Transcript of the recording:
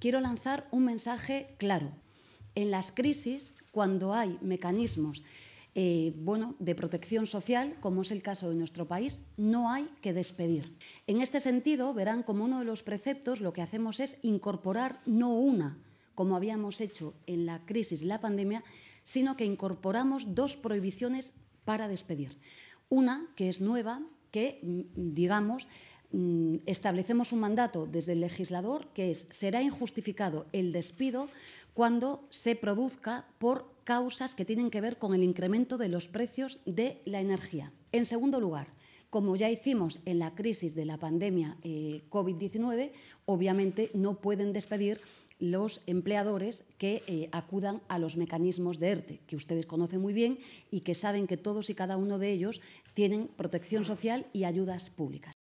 quiero lanzar un mensaje claro. En las crisis, cuando hay mecanismos eh, bueno, de protección social, como es el caso de nuestro país, no hay que despedir. En este sentido, verán como uno de los preceptos lo que hacemos es incorporar no una, como habíamos hecho en la crisis, la pandemia, sino que incorporamos dos prohibiciones para despedir. Una que es nueva, que, mm, digamos, Mm, establecemos un mandato desde el legislador que es será injustificado el despido cuando se produzca por causas que tienen que ver con el incremento de los precios de la energía. En segundo lugar, como ya hicimos en la crisis de la pandemia eh, COVID-19, obviamente no pueden despedir los empleadores que eh, acudan a los mecanismos de ERTE, que ustedes conocen muy bien y que saben que todos y cada uno de ellos tienen protección social y ayudas públicas.